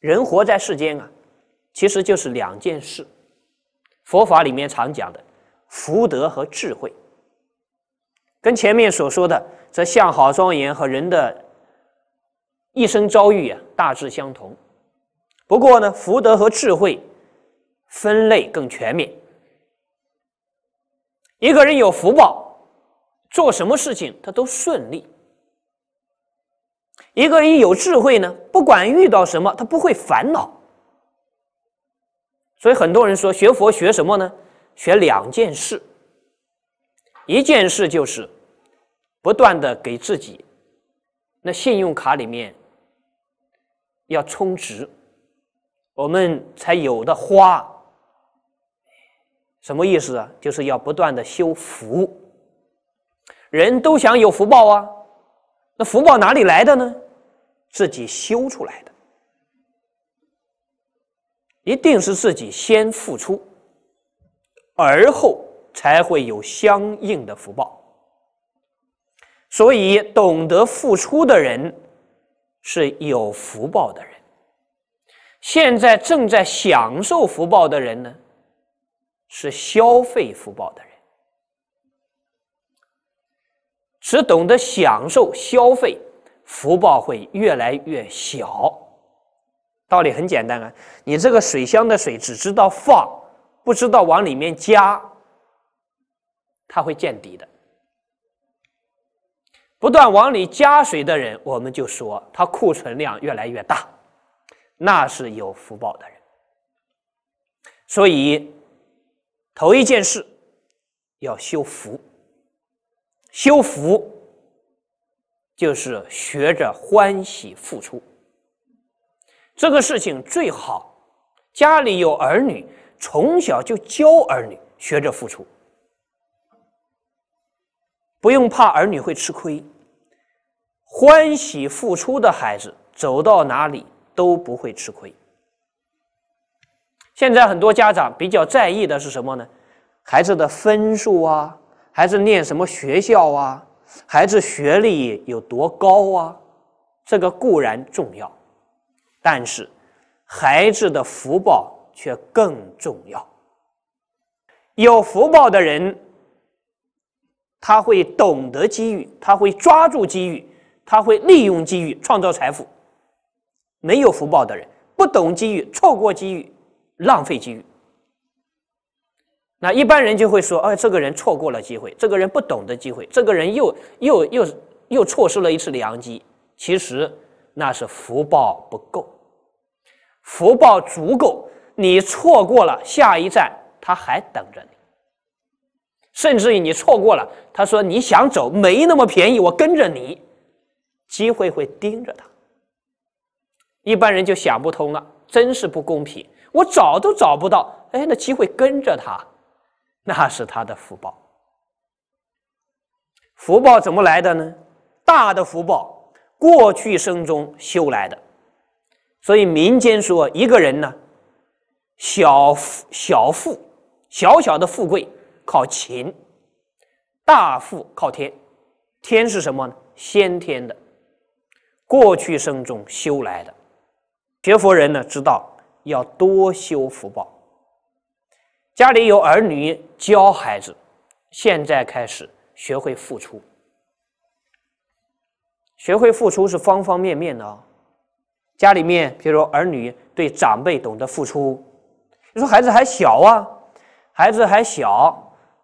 人活在世间啊，其实就是两件事。佛法里面常讲的福德和智慧，跟前面所说的这相好庄严和人的一生遭遇啊大致相同。不过呢，福德和智慧分类更全面。一个人有福报，做什么事情他都顺利。一个人有智慧呢，不管遇到什么，他不会烦恼。所以很多人说学佛学什么呢？学两件事，一件事就是不断的给自己那信用卡里面要充值，我们才有的花。什么意思啊？就是要不断的修福。人都想有福报啊，那福报哪里来的呢？自己修出来的，一定是自己先付出，而后才会有相应的福报。所以，懂得付出的人是有福报的人。现在正在享受福报的人呢，是消费福报的人，只懂得享受消费。福报会越来越小，道理很简单啊！你这个水箱的水只知道放，不知道往里面加，它会见底的。不断往里加水的人，我们就说他库存量越来越大，那是有福报的人。所以，头一件事要修福，修福。就是学着欢喜付出，这个事情最好家里有儿女，从小就教儿女学着付出，不用怕儿女会吃亏。欢喜付出的孩子走到哪里都不会吃亏。现在很多家长比较在意的是什么呢？孩子的分数啊，还是念什么学校啊？孩子学历有多高啊？这个固然重要，但是孩子的福报却更重要。有福报的人，他会懂得机遇，他会抓住机遇，他会利用机遇创造财富；没有福报的人，不懂机遇，错过机遇，浪费机遇。那一般人就会说：“哎，这个人错过了机会，这个人不懂得机会，这个人又又又又错失了一次良机。其实那是福报不够，福报足够，你错过了下一站，他还等着你。甚至于你错过了，他说你想走没那么便宜，我跟着你，机会会盯着他。一般人就想不通了，真是不公平，我找都找不到，哎，那机会跟着他。”那是他的福报，福报怎么来的呢？大的福报，过去生中修来的。所以民间说，一个人呢，小小富小小的富贵靠勤，大富靠天。天是什么呢？先天的，过去生中修来的。学佛人呢，知道要多修福报。家里有儿女教孩子，现在开始学会付出。学会付出是方方面面的。家里面，比如儿女对长辈懂得付出。你说孩子还小啊，孩子还小，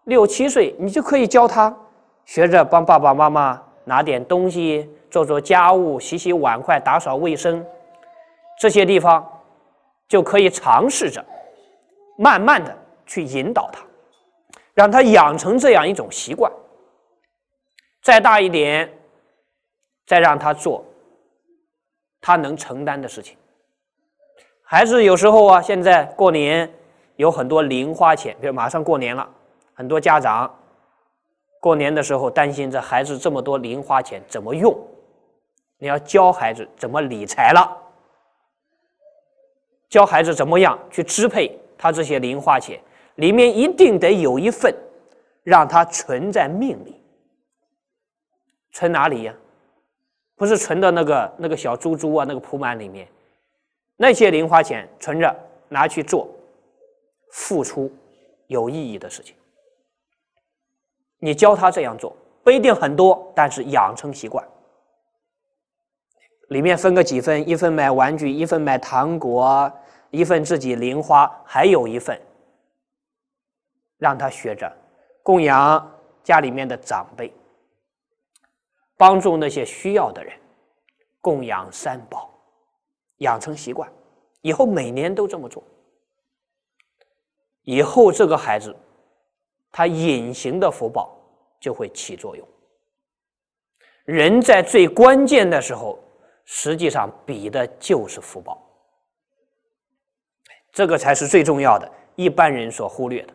六七岁你就可以教他学着帮爸爸妈妈拿点东西，做做家务，洗洗碗筷，打扫卫生，这些地方就可以尝试着，慢慢的。去引导他，让他养成这样一种习惯。再大一点，再让他做他能承担的事情。孩子有时候啊，现在过年有很多零花钱，比如马上过年了，很多家长过年的时候担心这孩子这么多零花钱怎么用？你要教孩子怎么理财了，教孩子怎么样去支配他这些零花钱。里面一定得有一份，让他存在命里。存哪里呀？不是存到那个那个小猪猪啊，那个铺满里面。那些零花钱存着，拿去做付出有意义的事情。你教他这样做，不一定很多，但是养成习惯。里面分个几份，一份买玩具，一份买糖果，一份自己零花，还有一份。让他学着供养家里面的长辈，帮助那些需要的人，供养三宝，养成习惯，以后每年都这么做。以后这个孩子，他隐形的福报就会起作用。人在最关键的时候，实际上比的就是福报，这个才是最重要的，一般人所忽略的。